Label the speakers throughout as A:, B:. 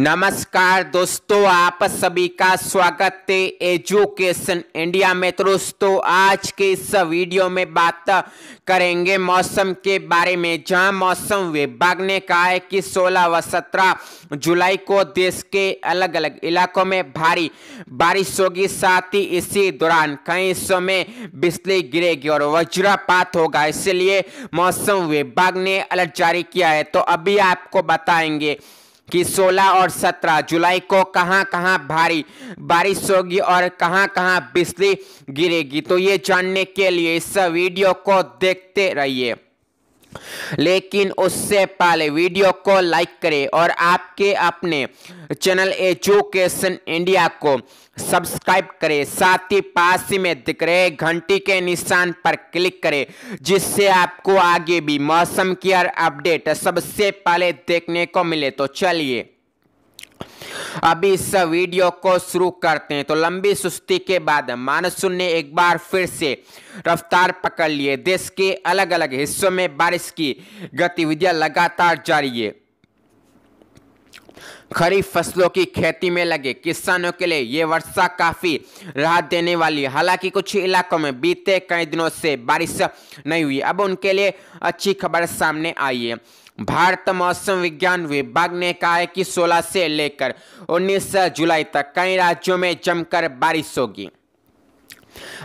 A: नमस्कार दोस्तों आप सभी का स्वागत है एजुकेशन इंडिया में तो दोस्तों आज के इस वीडियो में बात करेंगे मौसम के बारे में जहां मौसम विभाग ने कहा है कि 16 व 17 जुलाई को देश के अलग अलग इलाकों में भारी बारिश होगी साथ ही इसी दौरान कई हिस्सों में बिजली गिरेगी और वज्रपात होगा इसलिए मौसम विभाग ने अलर्ट जारी किया है तो अभी आपको बताएंगे कि 16 और 17 जुलाई को कहां कहां भारी बारिश होगी और कहां कहां बिजली गिरेगी तो ये जानने के लिए इस वीडियो को देखते रहिए लेकिन उससे पहले वीडियो को लाइक करें और आपके अपने चैनल एजुकेशन इंडिया को सब्सक्राइब करें साथ ही पास ही में दिख रहे घंटी के निशान पर क्लिक करें जिससे आपको आगे भी मौसम की हर अपडेट सबसे पहले देखने को मिले तो चलिए अभी इस वीडियो को शुरू करते हैं तो लंबी सुस्ती के बाद मानसून ने एक बार फिर से रफ्तार पकड़ लिए देश के अलग अलग हिस्सों में बारिश की गतिविधियां लगातार जारी है खरीफ फसलों की खेती में लगे किसानों के लिए ये वर्षा काफ़ी राहत देने वाली है हालांकि कुछ इलाकों में बीते कई दिनों से बारिश नहीं हुई अब उनके लिए अच्छी खबर सामने आई है भारत मौसम विज्ञान विभाग ने कहा है कि 16 से लेकर 19 जुलाई तक कई राज्यों में जमकर बारिश होगी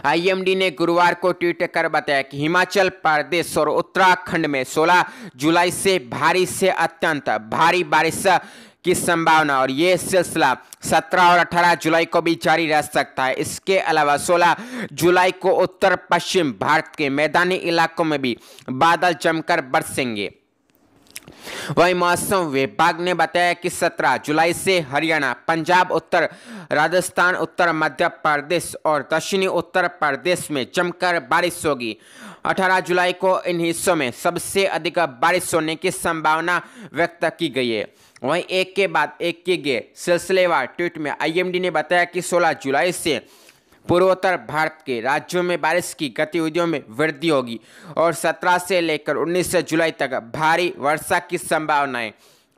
A: आईएमडी ने गुरुवार को ट्वीट कर बताया कि हिमाचल प्रदेश और उत्तराखंड में 16 जुलाई से भारी से अत्यंत भारी बारिश की संभावना और यह सिलसिला 17 और 18 जुलाई को भी जारी रह सकता है इसके अलावा 16 जुलाई को उत्तर पश्चिम भारत के मैदानी इलाकों में भी बादल जमकर बरसेंगे वही मौसम विभाग ने बताया कि 17 जुलाई से हरियाणा पंजाब उत्तर राजस्थान उत्तर मध्य प्रदेश और दक्षिणी उत्तर प्रदेश में जमकर बारिश होगी 18 जुलाई को इन हिस्सों में सबसे अधिक बारिश होने की संभावना व्यक्त की गई है वहीं एक के बाद एक के गए सिलसिलेवार ट्वीट में आईएमडी ने बताया कि 16 जुलाई से पूर्वोत्तर भारत के राज्यों में बारिश की गतिविधियों में वृद्धि होगी और 17 से लेकर 19 जुलाई तक भारी वर्षा की संभावनाएं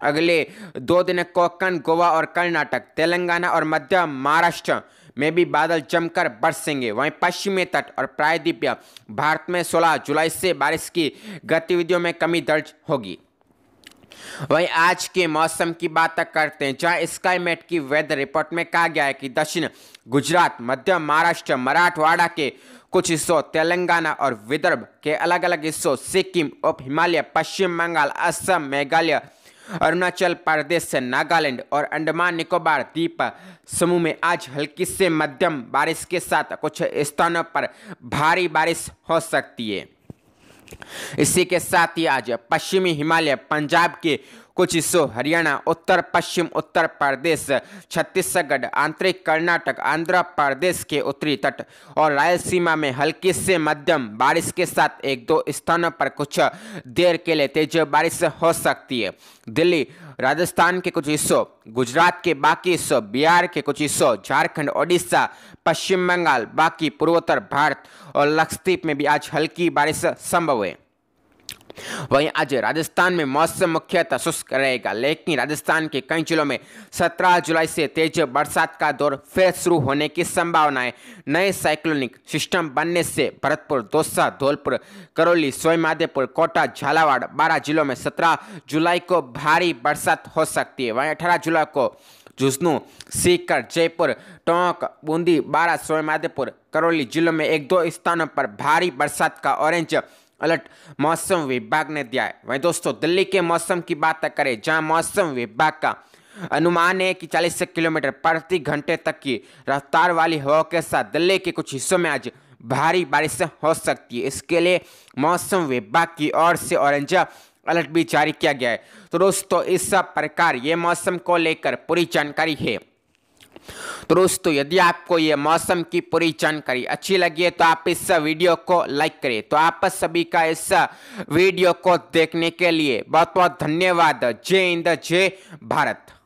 A: अगले दो दिन कोकण गोवा और कर्नाटक तेलंगाना और मध्य महाराष्ट्र में भी बादल जमकर बरसेंगे वहीं पश्चिमी तट और प्रायद्वीप भारत में 16 जुलाई से बारिश की गतिविधियों में कमी दर्ज होगी वहीं आज के मौसम की बात करते हैं जहां स्काईमेट की वेदर रिपोर्ट में कहा गया है कि दक्षिण गुजरात मध्य महाराष्ट्र मराठवाड़ा के कुछ हिस्सों तेलंगाना और विदर्भ के अलग अलग हिस्सों सिक्किम उप हिमालय पश्चिम बंगाल असम मेघालय अरुणाचल प्रदेश नागालैंड और अंडमान निकोबार द्वीप समूह में आज हल्की से मध्यम बारिश के साथ कुछ स्थानों पर भारी बारिश हो सकती है इसी के साथ ही आज पश्चिमी हिमालय पंजाब के कुछ हिस्सों हरियाणा उत्तर पश्चिम उत्तर प्रदेश छत्तीसगढ़ आंतरिक कर्नाटक आंध्र प्रदेश के उत्तरी तट और रायलसीमा में हल्की से मध्यम बारिश के साथ एक दो स्थानों पर कुछ देर के लिए तेज बारिश हो सकती है दिल्ली राजस्थान के कुछ हिस्सों गुजरात के बाकी हिस्सों बिहार के कुछ हिस्सों झारखंड ओडिशा पश्चिम बंगाल बाकी पूर्वोत्तर भारत और लक्षद्वीप में भी आज हल्की बारिश संभव है वहीं आज राजस्थान में मौसम मुख्यतः शुष्क रहेगा लेकिन राजस्थान के कई जिलों में 17 जुलाई से तेज बरसात का दौर फिर शुरू होने की संभावना है नए साइक्लोनिक सिस्टम बनने से भरतपुर दौसा धौलपुर करौली सोईमाधेपुर कोटा झालावाड़ बारह जिलों में सत्रह जुलाई को भारी बरसात हो सकती है वहीं अठारह जुलाई को झुंझुनू सीकर जयपुर टोंक बूंदी बारह सोईमाधेपुर करौली जिलों में एक दो स्थानों पर भारी बरसात का ऑरेंज अलर्ट मौसम विभाग ने दिया है वहीं दोस्तों दिल्ली के मौसम की बात करें जहां मौसम विभाग का अनुमान है कि 40 किलोमीटर प्रति घंटे तक की रफ्तार वाली हवा के साथ दिल्ली के कुछ हिस्सों में आज भारी बारिश हो सकती है इसके लिए मौसम विभाग की ओर से ऑरेंज अलर्ट भी जारी किया गया है तो दोस्तों इस प्रकार ये मौसम को लेकर पूरी जानकारी है तो दोस्तों यदि आपको ये मौसम की पूरी जानकारी अच्छी लगी है तो आप इस वीडियो को लाइक करिए तो आप सभी का इस वीडियो को देखने के लिए बहुत बहुत धन्यवाद जय हिंद जय भारत